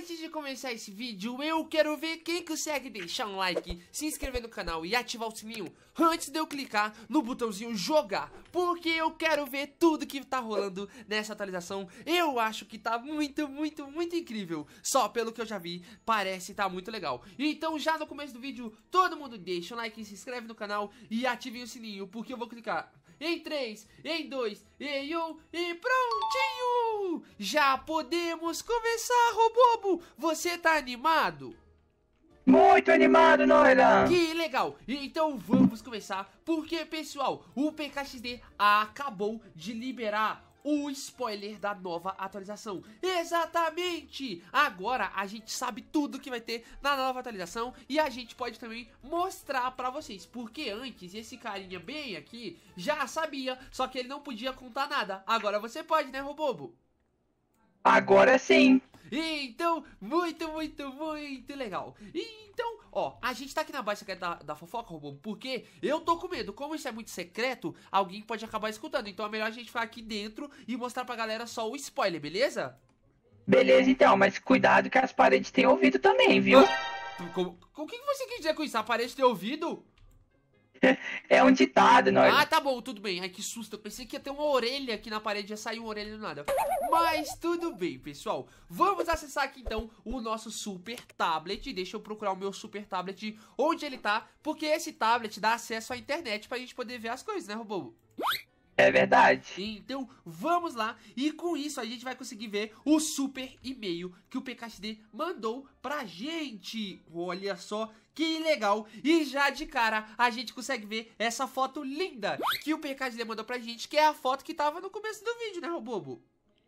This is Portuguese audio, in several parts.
antes de começar esse vídeo, eu quero ver quem consegue deixar um like, se inscrever no canal e ativar o sininho antes de eu clicar no botãozinho jogar, porque eu quero ver tudo que tá rolando nessa atualização. Eu acho que tá muito, muito, muito incrível. Só pelo que eu já vi, parece tá muito legal. Então já no começo do vídeo, todo mundo deixa um like, se inscreve no canal e ative o sininho, porque eu vou clicar em 3, em 2, em 1 e prontinho! Já podemos começar, Robobo! Você tá animado? Muito animado, Noira! Que legal! Então vamos começar, porque pessoal, o PKXD acabou de liberar o spoiler da nova atualização. Exatamente! Agora a gente sabe tudo que vai ter na nova atualização e a gente pode também mostrar para vocês, porque antes esse carinha bem aqui já sabia, só que ele não podia contar nada. Agora você pode, né, Robobo? Agora sim! Então, muito, muito, muito legal. Então, Ó, a gente tá aqui na base é da, da fofoca, Robô, porque eu tô com medo. Como isso é muito secreto, alguém pode acabar escutando. Então é melhor a gente ficar aqui dentro e mostrar pra galera só o spoiler, beleza? Beleza, então, mas cuidado que as paredes têm ouvido também, viu? o que você quer dizer com isso? A parede tem ouvido? é um ditado, não é? Ah, tá bom, tudo bem. Ai, que susto. Eu pensei que ia ter uma orelha aqui na parede, ia sair uma orelha do nada. Mas tudo bem, pessoal. Vamos acessar aqui então o nosso super tablet. Deixa eu procurar o meu super tablet onde ele tá, porque esse tablet dá acesso à internet pra gente poder ver as coisas, né, Robobo? É verdade. Então, vamos lá. E com isso, a gente vai conseguir ver o super e-mail que o PKXD mandou pra gente. Olha só que legal! E já de cara a gente consegue ver essa foto linda que o PKD mandou pra gente, que é a foto que tava no começo do vídeo, né, Robobo?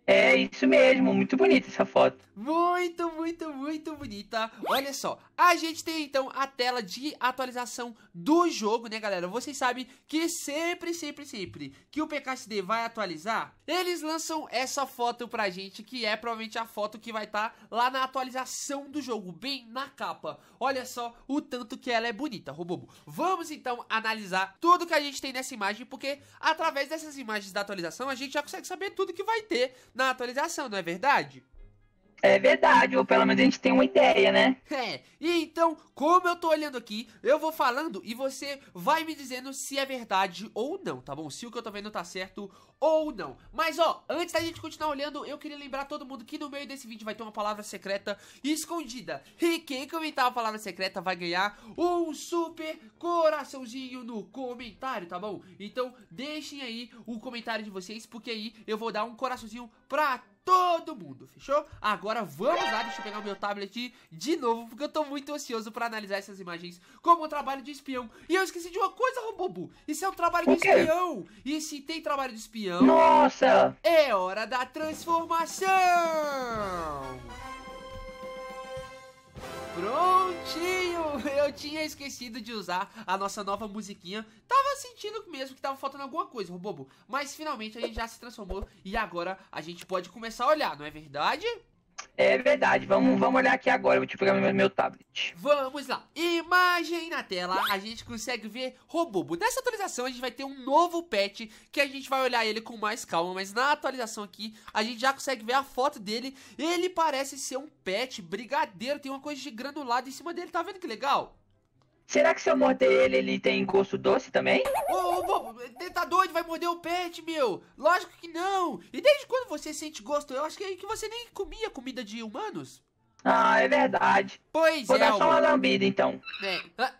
É isso mesmo, muito bonita essa foto. Muito, muito, muito bonita. Olha só, a gente tem então a tela de atualização do jogo, né, galera? Vocês sabem que sempre, sempre, sempre que o PKSD vai atualizar, eles lançam essa foto pra gente, que é provavelmente a foto que vai estar tá lá na atualização do jogo, bem na capa. Olha só o tanto que ela é bonita, Robobo. Vamos então analisar tudo que a gente tem nessa imagem, porque através dessas imagens da atualização a gente já consegue saber tudo que vai ter na atualização, não é verdade? É verdade, ou pelo menos a gente tem uma ideia, né? É, e então, como eu tô olhando aqui, eu vou falando e você vai me dizendo se é verdade ou não, tá bom? Se o que eu tô vendo tá certo ou não. Mas ó, antes da gente continuar olhando, eu queria lembrar todo mundo que no meio desse vídeo vai ter uma palavra secreta escondida. E quem comentar a palavra secreta vai ganhar um super coraçãozinho no comentário, tá bom? Então, deixem aí o comentário de vocês, porque aí eu vou dar um coraçãozinho pra todo mundo, fechou? Agora vamos lá, deixa eu pegar o meu tablet de novo, porque eu tô muito ansioso pra analisar essas imagens como um trabalho de espião. E eu esqueci de uma coisa, Rombobu, isso é um trabalho de espião. E se tem trabalho de espião... Nossa! É hora da transformação! Prontinho! Eu tinha esquecido de usar a nossa nova musiquinha. Tava sentindo mesmo que tava faltando alguma coisa, bobo. Mas finalmente a gente já se transformou e agora a gente pode começar a olhar, não é verdade? É verdade, vamos, vamos olhar aqui agora, vou te pegar meu, meu tablet. Vamos lá, imagem na tela, a gente consegue ver Robobo. Nessa atualização a gente vai ter um novo pet, que a gente vai olhar ele com mais calma, mas na atualização aqui a gente já consegue ver a foto dele. Ele parece ser um pet brigadeiro, tem uma coisa de granulado em cima dele, tá vendo que legal? Será que se eu morder ele, ele tem gosto doce também? Ô, ô, oh, tá doido, vai morder o pet, meu! Lógico que não! E desde quando você sente gosto? Eu acho que, que você nem comia comida de humanos. Ah, é verdade. Pois Vou é. Vou dar só uma lambida, então. É. Ah.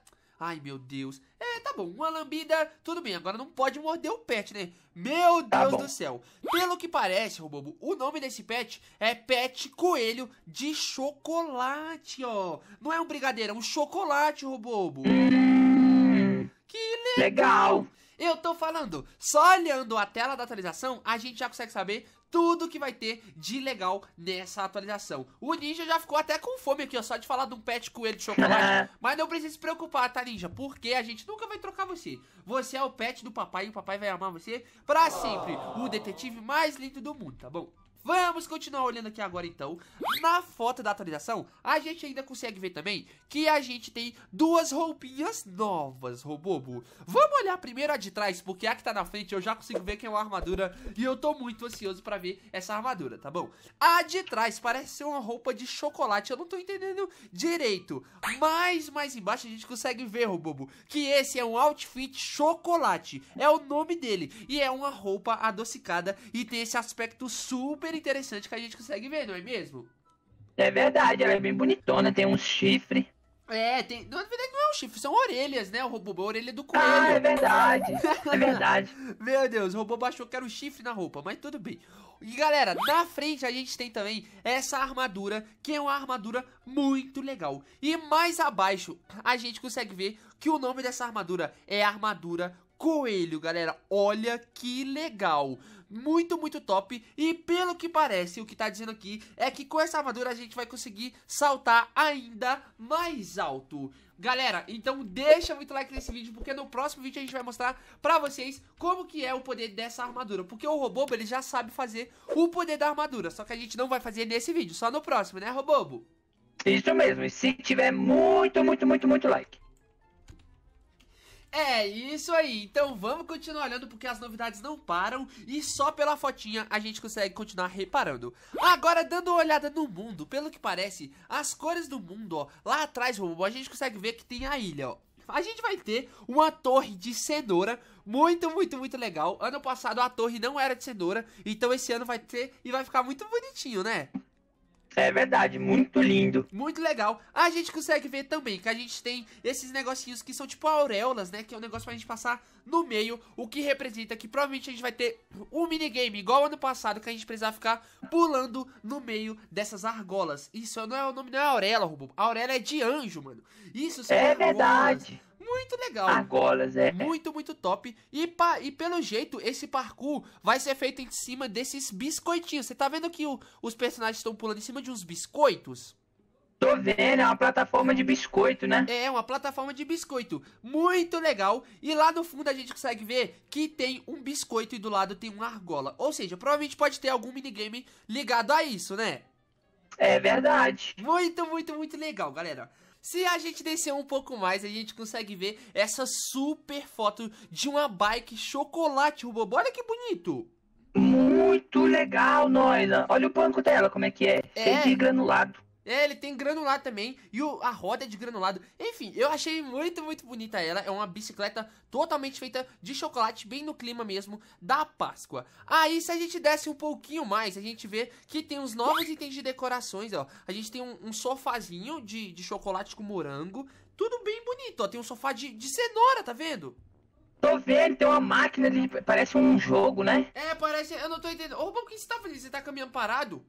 Ai, meu Deus. É, tá bom, uma lambida, tudo bem. Agora não pode morder o pet, né? Meu tá Deus do céu. Pelo que parece, Robobo, o nome desse pet é Pet Coelho de Chocolate, ó. Não é um brigadeiro, é um chocolate, Robobo. que legal. legal. Eu tô falando, só olhando a tela da atualização, a gente já consegue saber tudo que vai ter de legal nessa atualização. O Ninja já ficou até com fome aqui, ó, só de falar de um pet coelho de chocolate. Mas não precisa se preocupar, tá, Ninja? Porque a gente nunca vai trocar você. Você é o pet do papai e o papai vai amar você para sempre. O detetive mais lindo do mundo, tá bom? Vamos continuar olhando aqui agora então Na foto da atualização A gente ainda consegue ver também Que a gente tem duas roupinhas novas, Robobo Vamos olhar primeiro a de trás Porque a que tá na frente eu já consigo ver que é uma armadura E eu tô muito ansioso pra ver essa armadura, tá bom? A de trás parece ser uma roupa de chocolate Eu não tô entendendo direito Mas mais embaixo a gente consegue ver, Robobo Que esse é um outfit chocolate É o nome dele E é uma roupa adocicada E tem esse aspecto super interessante que a gente consegue ver, não é mesmo? É verdade, ela é bem bonitona, tem um chifre. É, tem. Na verdade não é um chifre, são orelhas, né? O robô, a orelha do coelho. Ah, é verdade. é verdade. Meu Deus, o robô achou que era um chifre na roupa, mas tudo bem. E galera, na frente a gente tem também essa armadura, que é uma armadura muito legal. E mais abaixo a gente consegue ver que o nome dessa armadura é Armadura coelho, galera. Olha que legal. Muito, muito top. E pelo que parece, o que tá dizendo aqui é que com essa armadura a gente vai conseguir saltar ainda mais alto. Galera, então deixa muito like nesse vídeo, porque no próximo vídeo a gente vai mostrar pra vocês como que é o poder dessa armadura. Porque o Robobo, ele já sabe fazer o poder da armadura, só que a gente não vai fazer nesse vídeo, só no próximo, né, Robobo? Isso mesmo, e se tiver muito, muito, muito, muito like. É isso aí, então vamos continuar olhando porque as novidades não param e só pela fotinha a gente consegue continuar reparando. Agora dando uma olhada no mundo, pelo que parece, as cores do mundo, ó, lá atrás, a gente consegue ver que tem a ilha, ó. A gente vai ter uma torre de cenoura muito, muito, muito legal. Ano passado a torre não era de cenoura, então esse ano vai ter e vai ficar muito bonitinho, né? É verdade, muito lindo. Muito legal. A gente consegue ver também que a gente tem esses negocinhos que são tipo auréolas, né? Que é um negócio pra gente passar no meio, o que representa que provavelmente a gente vai ter um minigame igual ano passado, que a gente precisava ficar pulando no meio dessas argolas. Isso não é o nome, não é auréola, Rubo. é de anjo, mano. Isso são É verdade muito legal. Agora, Zé. Muito, muito top. E, pa, e pelo jeito, esse parkour vai ser feito em cima desses biscoitinhos. Você tá vendo que o, os personagens estão pulando em cima de uns biscoitos? Tô vendo, é uma plataforma de biscoito, né? É, uma plataforma de biscoito. Muito legal. E lá no fundo a gente consegue ver que tem um biscoito e do lado tem uma argola. Ou seja, provavelmente pode ter algum minigame ligado a isso, né? É, é verdade. Muito, muito, muito legal, galera. Se a gente descer um pouco mais, a gente consegue ver essa super foto de uma bike chocolate, Rubobo. Olha que bonito! Muito legal, Noila. Olha o banco dela, como é que é. é. Cheio de granulado. É, ele tem granulado também, e o, a roda é de granulado. Enfim, eu achei muito, muito bonita ela. É uma bicicleta totalmente feita de chocolate, bem no clima mesmo da Páscoa. Aí, se a gente desce um pouquinho mais, a gente vê que tem uns novos itens de decorações, ó. A gente tem um, um sofazinho de, de chocolate com morango. Tudo bem bonito, ó. Tem um sofá de, de cenoura, tá vendo? Tô vendo, tem uma máquina de. Parece um jogo, né? É, parece. Eu não tô entendendo. Ô, oh, o que você tá fazendo? Você tá caminhando parado?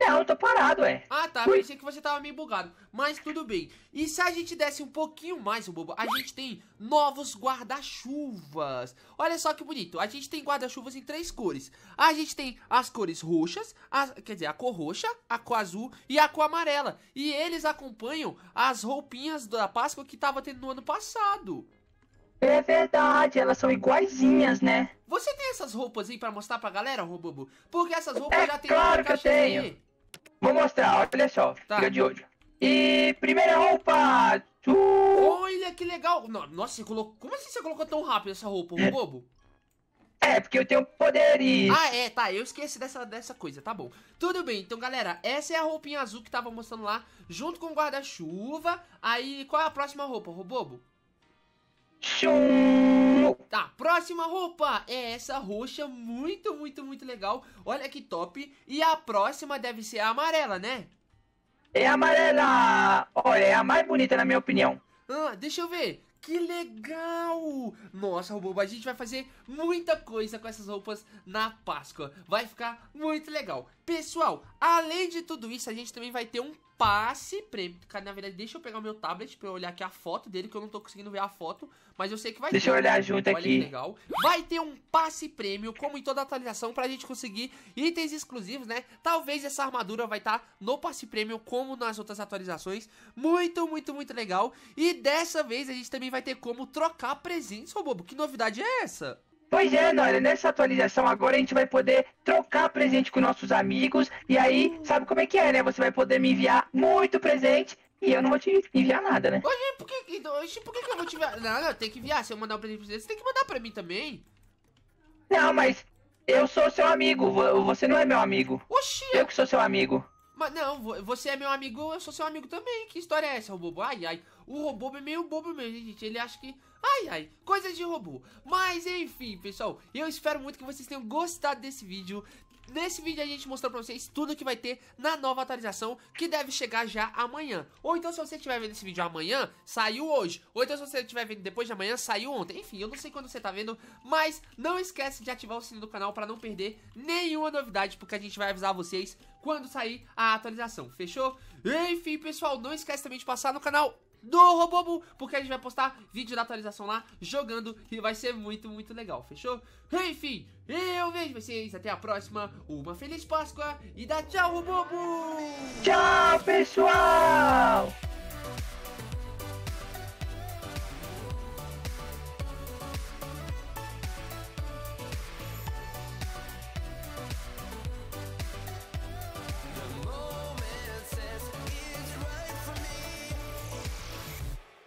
Não, é, eu tô parado, é. Ah, tá. Ui. Pensei que você tava meio bugado. Mas tudo bem. E se a gente desse um pouquinho mais, o bobo, a gente tem novos guarda-chuvas. Olha só que bonito. A gente tem guarda-chuvas em três cores. A gente tem as cores roxas, quer dizer, a cor roxa, a cor azul e a cor amarela. E eles acompanham as roupinhas da Páscoa que tava tendo no ano passado. É verdade, elas são iguaizinhas, né? Você tem essas roupas aí pra mostrar pra galera, Robobo? Porque essas é roupas é já tem claro que eu tenho. Aí. Vou mostrar, olha só. Tá. Fica de olho. E primeira roupa! Olha que legal! Nossa, você colocou. Como assim você colocou tão rápido essa roupa, um é. bobo? É, porque eu tenho poderes. Ah, é, tá. Eu esqueci dessa, dessa coisa, tá bom. Tudo bem, então, galera, essa é a roupinha azul que tava mostrando lá, junto com o guarda-chuva. Aí, qual é a próxima roupa, Robobo? Tchum! Então, tá, próxima roupa é essa roxa, muito, muito, muito legal. Olha que top. E a próxima deve ser a amarela, né? É amarela! Olha, é a mais bonita na minha opinião. Ah, deixa eu ver. Que legal! Nossa, Robobo, a gente vai fazer muita coisa com essas roupas na Páscoa. Vai ficar muito legal. Pessoal, além de tudo isso, a gente também vai ter um passe, cara, na verdade, deixa eu pegar o meu tablet pra eu olhar aqui a foto dele, que eu não tô conseguindo ver a foto, mas eu sei que vai deixa ter. Deixa eu olhar um junto aqui. Legal. Vai ter um passe prêmio, como em toda atualização, pra gente conseguir itens exclusivos, né? Talvez essa armadura vai estar tá no passe prêmio, como nas outras atualizações. Muito, muito, muito legal. E dessa vez a gente também vai ter como trocar presentes, ô bobo. Que novidade é essa? Pois é, Nora, nessa atualização agora a gente vai poder trocar presente com nossos amigos. E aí, sabe como é que é, né? Você vai poder me enviar muito presente e eu não vou te enviar nada, né? Oxe, por que, então, por que, que eu vou te enviar? Não, não, tem que enviar. Se eu mandar um presente pra você, você tem que mandar pra mim também. Não, mas eu sou seu amigo. Você não é meu amigo. Oxi. Eu que sou seu amigo. Mas não, você é meu amigo, eu sou seu amigo também. Que história é essa, robô Ai, ai. O robô é meio bobo mesmo, gente. Ele acha que... Ai, ai. Coisas de robô. Mas, enfim, pessoal. Eu espero muito que vocês tenham gostado desse vídeo. Nesse vídeo a gente mostrou pra vocês tudo que vai ter na nova atualização, que deve chegar já amanhã. Ou então se você estiver vendo esse vídeo amanhã, saiu hoje. Ou então se você estiver vendo depois de amanhã, saiu ontem. Enfim, eu não sei quando você tá vendo, mas não esquece de ativar o sininho do canal pra não perder nenhuma novidade, porque a gente vai avisar vocês quando sair a atualização, fechou? Enfim, pessoal, não esquece também de passar no canal do Robobo, porque a gente vai postar vídeo da atualização lá, jogando, e vai ser muito, muito legal, fechou? Enfim, eu vejo vocês, até a próxima, uma feliz Páscoa, e dá tchau, Robobo! Tchau, pessoal!